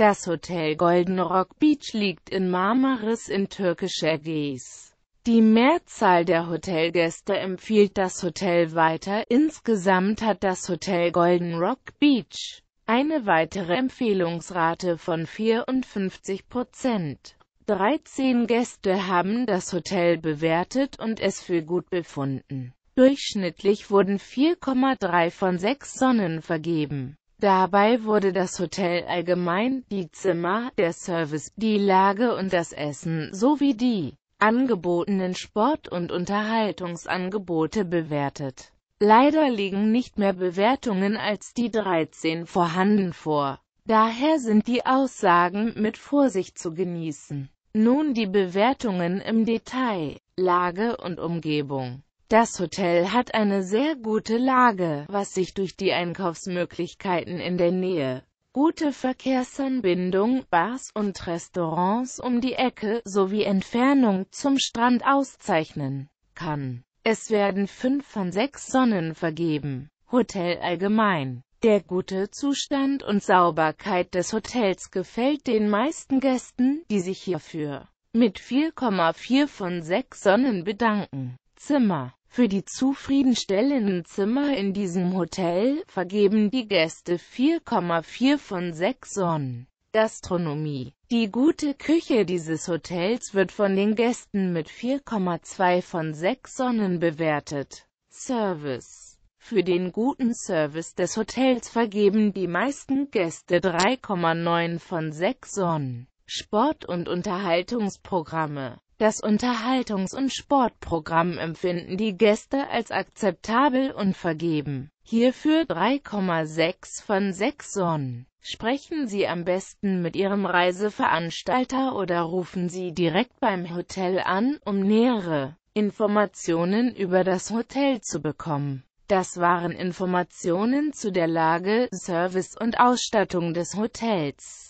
Das Hotel Golden Rock Beach liegt in Marmaris in türkischer Ägäis. Die Mehrzahl der Hotelgäste empfiehlt das Hotel weiter. Insgesamt hat das Hotel Golden Rock Beach eine weitere Empfehlungsrate von 54 Prozent. 13 Gäste haben das Hotel bewertet und es für gut befunden. Durchschnittlich wurden 4,3 von 6 Sonnen vergeben. Dabei wurde das Hotel allgemein, die Zimmer, der Service, die Lage und das Essen sowie die angebotenen Sport- und Unterhaltungsangebote bewertet. Leider liegen nicht mehr Bewertungen als die 13 vorhanden vor. Daher sind die Aussagen mit Vorsicht zu genießen. Nun die Bewertungen im Detail, Lage und Umgebung. Das Hotel hat eine sehr gute Lage, was sich durch die Einkaufsmöglichkeiten in der Nähe, gute Verkehrsanbindung, Bars und Restaurants um die Ecke sowie Entfernung zum Strand auszeichnen kann. Es werden fünf von sechs Sonnen vergeben. Hotel allgemein. Der gute Zustand und Sauberkeit des Hotels gefällt den meisten Gästen, die sich hierfür mit 4,4 von 6 Sonnen bedanken. Zimmer für die zufriedenstellenden Zimmer in diesem Hotel vergeben die Gäste 4,4 von 6 Sonnen. Gastronomie Die gute Küche dieses Hotels wird von den Gästen mit 4,2 von 6 Sonnen bewertet. Service Für den guten Service des Hotels vergeben die meisten Gäste 3,9 von 6 Sonnen. Sport- und Unterhaltungsprogramme das Unterhaltungs- und Sportprogramm empfinden die Gäste als akzeptabel und vergeben hierfür 3,6 von 6 Sonnen. Sprechen Sie am besten mit Ihrem Reiseveranstalter oder rufen Sie direkt beim Hotel an, um nähere Informationen über das Hotel zu bekommen. Das waren Informationen zu der Lage, Service und Ausstattung des Hotels.